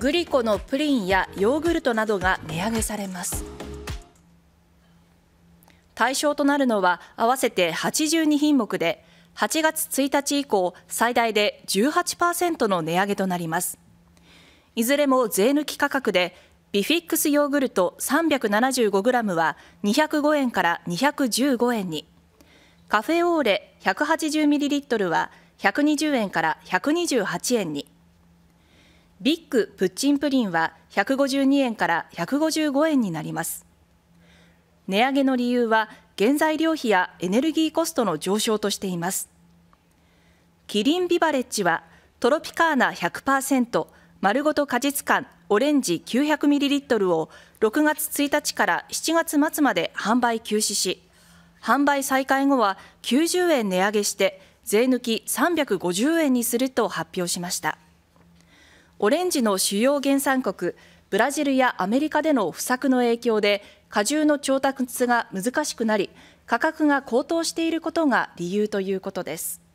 グリコのプリンやヨーグルトなどが値上げされます対象となるのは合わせて82品目で8月1日以降最大で18%の値上げとなりますいずれも税抜き価格でビフィックスヨーグルト 375g は205円から215円にカフェオーレ 180ml は120円から128円にビッグプッチンプリンは152円から155円になります。値上げの理由は原材料費やエネルギーコストの上昇としています。キリンビバレッジはトロピカーナ100%丸ごと果実感オレンジ9 0 0トルを6月1日から7月末まで販売休止し、販売再開後は90円値上げして税抜き350円にすると発表しました。オレンジの主要原産国ブラジルやアメリカでの不作の影響で果汁の調達が難しくなり価格が高騰していることが理由ということです。